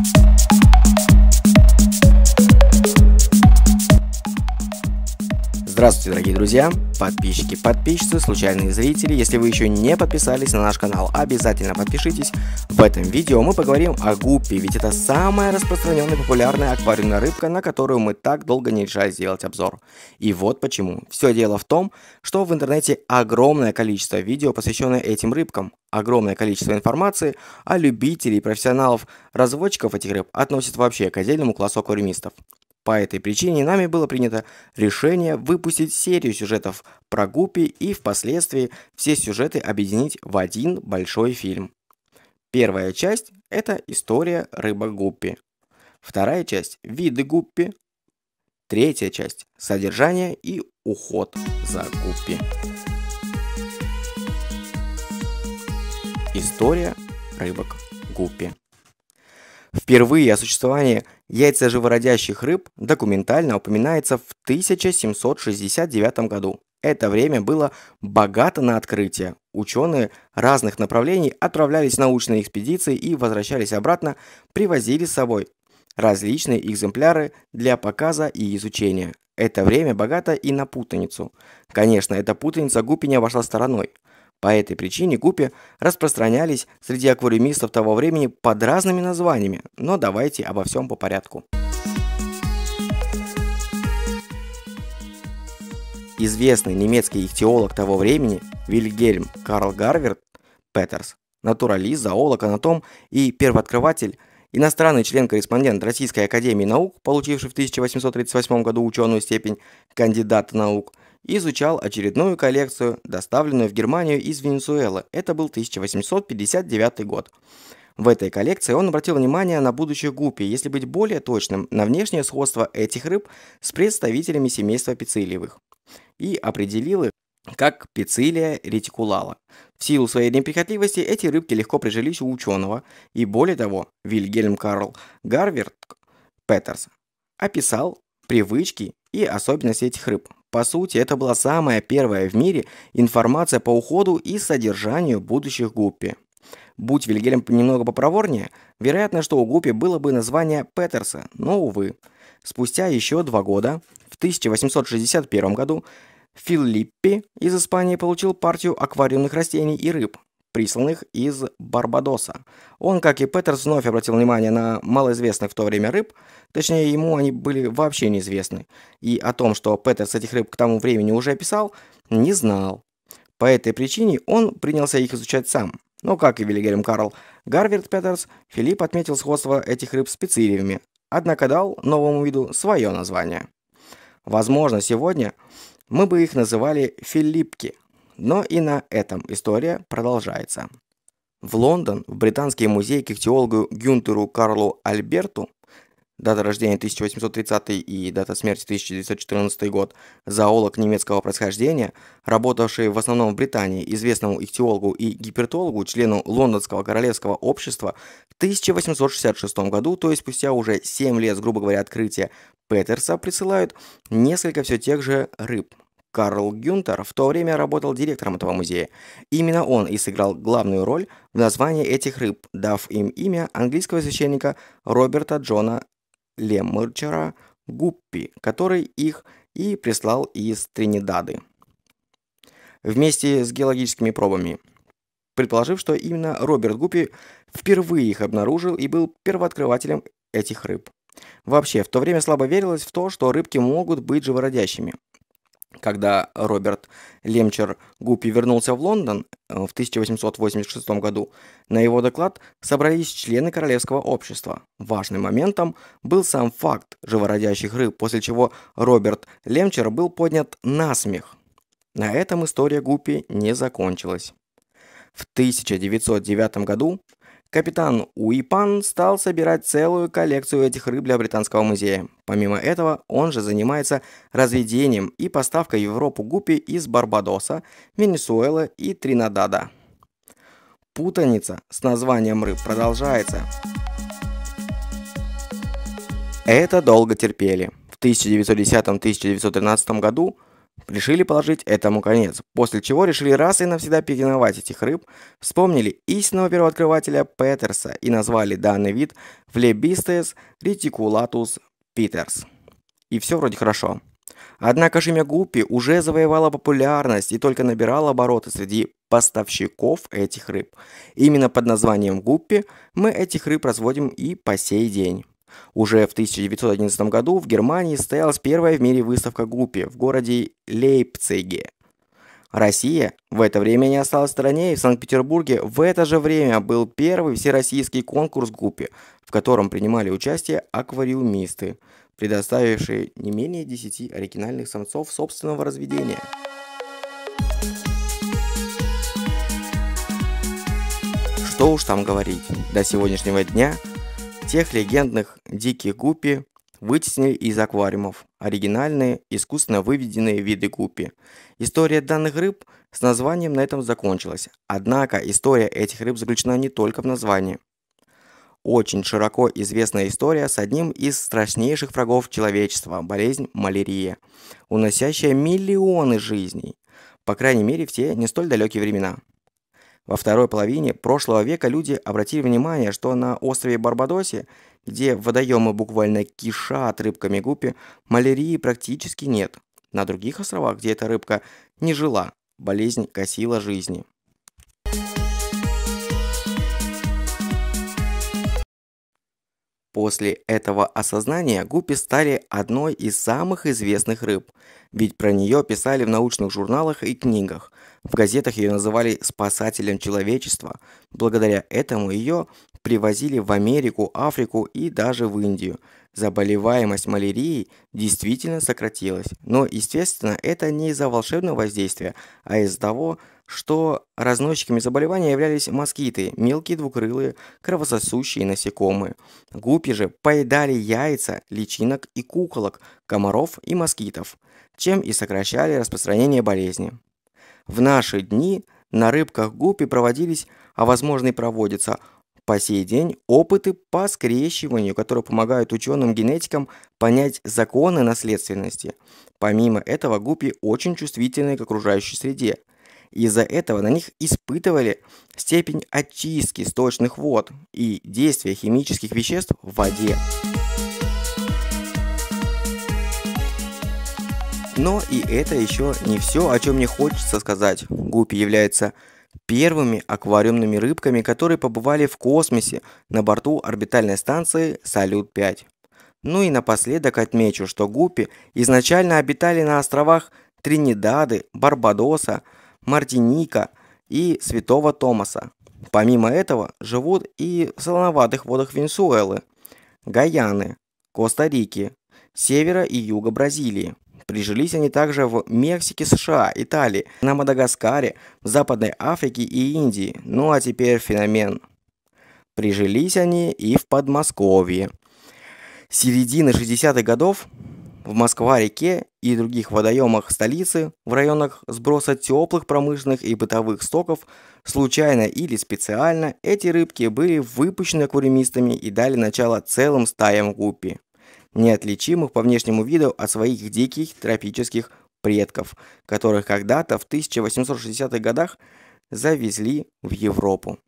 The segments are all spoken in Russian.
Thank you. Здравствуйте, дорогие друзья, подписчики, подписчицы, случайные зрители. Если вы еще не подписались на наш канал, обязательно подпишитесь. В этом видео мы поговорим о гуппе, ведь это самая распространенная популярная аквариумная рыбка, на которую мы так долго не решались сделать обзор. И вот почему. Все дело в том, что в интернете огромное количество видео, посвященное этим рыбкам. Огромное количество информации, о любителей и профессионалов-разводчиков этих рыб относят вообще к отдельному классу аквариумистов. По этой причине нами было принято решение выпустить серию сюжетов про Гуппи и впоследствии все сюжеты объединить в один большой фильм. Первая часть – это история рыба Гуппи. Вторая часть – виды Гуппи. Третья часть – содержание и уход за Гуппи. История рыбок Гуппи. Впервые о существовании яйцеживородящих рыб документально упоминается в 1769 году. Это время было богато на открытия. Ученые разных направлений отправлялись в научные экспедиции и возвращались обратно, привозили с собой различные экземпляры для показа и изучения. Это время богато и на путаницу. Конечно, эта путаница Гупеня вошла стороной – по этой причине гуппи распространялись среди аквариумистов того времени под разными названиями, но давайте обо всем по порядку. Известный немецкий ихтиолог того времени Вильгельм Карл Гарверт Петерс, натуралист, зоолог, анатом и первооткрыватель Иностранный член-корреспондент Российской Академии Наук, получивший в 1838 году ученую степень кандидата наук – и изучал очередную коллекцию, доставленную в Германию из Венесуэлы. Это был 1859 год. В этой коллекции он обратил внимание на будущую гуппи, если быть более точным, на внешнее сходство этих рыб с представителями семейства пицилиевых и определил их как пицилия ретикулала. В силу своей неприхотливости эти рыбки легко прижились у ученого, и более того, Вильгельм Карл Гарверт Петерс описал привычки и особенности этих рыб. По сути, это была самая первая в мире информация по уходу и содержанию будущих гуппи. Будь Вильгельм немного попроворнее, вероятно, что у гуппи было бы название Петерса, но, увы. Спустя еще два года, в 1861 году, Филиппи из Испании получил партию аквариумных растений и рыб, присланных из Барбадоса. Он, как и Петерс, вновь обратил внимание на малоизвестных в то время рыб, точнее ему они были вообще неизвестны, и о том, что Петерс этих рыб к тому времени уже описал, не знал. По этой причине он принялся их изучать сам. Но, как и Вильгельм Карл Гарвард Петерс, Филипп отметил сходство этих рыб с пиццериевыми, однако дал новому виду свое название. Возможно, сегодня мы бы их называли «филиппки», но и на этом история продолжается. В Лондон, в Британский музей к ихтиологу Гюнтеру Карлу Альберту, дата рождения 1830 и дата смерти 1914 год, зоолог немецкого происхождения, работавший в основном в Британии, известному ихтиологу и гипертологу, члену Лондонского королевского общества, в 1866 году, то есть спустя уже 7 лет, грубо говоря, открытия Петерса, присылают несколько все тех же рыб – Карл Гюнтер в то время работал директором этого музея. Именно он и сыграл главную роль в названии этих рыб, дав им имя английского священника Роберта Джона Леммерчера Гуппи, который их и прислал из Тринидады. Вместе с геологическими пробами предположив, что именно Роберт Гуппи впервые их обнаружил и был первооткрывателем этих рыб. Вообще, в то время слабо верилось в то, что рыбки могут быть живородящими когда Роберт Лемчер Гуппи вернулся в Лондон э, в 1886 году, на его доклад собрались члены Королевского общества. Важным моментом был сам факт живородящих рыб, после чего Роберт Лемчер был поднят на смех. На этом история Гуппи не закончилась. В 1909 году Капитан Уипан стал собирать целую коллекцию этих рыб для Британского музея. Помимо этого, он же занимается разведением и поставкой в Европу гупи из Барбадоса, Венесуэлы и Тринадада. Путаница с названием рыб продолжается. Это долго терпели. В 1910-1913 году – Решили положить этому конец, после чего решили раз и навсегда переименовать этих рыб, вспомнили истинного первооткрывателя Петерса и назвали данный вид Flebistes reticulatus peters. И все вроде хорошо. Однако же имя гуппи уже завоевало популярность и только набирала обороты среди поставщиков этих рыб. Именно под названием гуппи мы этих рыб разводим и по сей день. Уже в 1911 году в Германии состоялась первая в мире выставка Гуппи в городе Лейпциге. Россия в это время не осталась в стороне, и в Санкт-Петербурге в это же время был первый всероссийский конкурс Гуппи, в котором принимали участие аквариумисты, предоставившие не менее 10 оригинальных самцов собственного разведения. Что уж там говорить, до сегодняшнего дня – Тех легендных диких гуппи вытеснили из аквариумов оригинальные, искусственно выведенные виды гуппи. История данных рыб с названием на этом закончилась. Однако история этих рыб заключена не только в названии. Очень широко известная история с одним из страшнейших врагов человечества – болезнь малярия, уносящая миллионы жизней, по крайней мере в те не столь далекие времена – во второй половине прошлого века люди обратили внимание, что на острове Барбадосе, где водоемы буквально кишат рыбками гупи, малярии практически нет. На других островах, где эта рыбка не жила, болезнь косила жизни. После этого осознания гуппи стали одной из самых известных рыб, ведь про нее писали в научных журналах и книгах. В газетах ее называли «спасателем человечества». Благодаря этому ее привозили в Америку, Африку и даже в Индию заболеваемость малярией действительно сократилась. Но, естественно, это не из-за волшебного воздействия, а из-за того, что разносчиками заболевания являлись москиты, мелкие двукрылые, кровососущие насекомые. Гупи же поедали яйца, личинок и куколок, комаров и москитов, чем и сокращали распространение болезни. В наши дни на рыбках гупи проводились, а возможно и проводятся – по сей день опыты по скрещиванию, которые помогают ученым-генетикам понять законы наследственности. Помимо этого, гуппи очень чувствительны к окружающей среде. Из-за этого на них испытывали степень очистки сточных вод и действия химических веществ в воде. Но и это еще не все, о чем мне хочется сказать. Гуппи является первыми аквариумными рыбками, которые побывали в космосе на борту орбитальной станции «Салют-5». Ну и напоследок отмечу, что гуппи изначально обитали на островах Тринидады, Барбадоса, Мартиника и Святого Томаса. Помимо этого живут и в солоноватых водах Венесуэлы, Гаяны, Коста-Рики, севера и юга Бразилии. Прижились они также в Мексике, США, Италии, на Мадагаскаре, в Западной Африке и Индии. Ну а теперь феномен. Прижились они и в Подмосковье. С середины 60-х годов в Москва-реке и других водоемах столицы, в районах сброса теплых промышленных и бытовых стоков, случайно или специально эти рыбки были выпущены куремистами и дали начало целым стаям гуппи неотличимых по внешнему виду от своих диких тропических предков, которых когда-то в 1860-х годах завезли в Европу.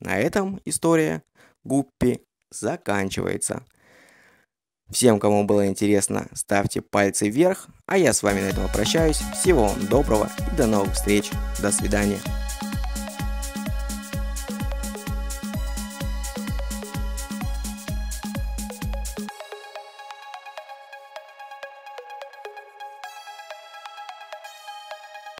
На этом история Гуппи заканчивается. Всем, кому было интересно, ставьте пальцы вверх, а я с вами на этом прощаюсь. Всего вам доброго и до новых встреч. До свидания.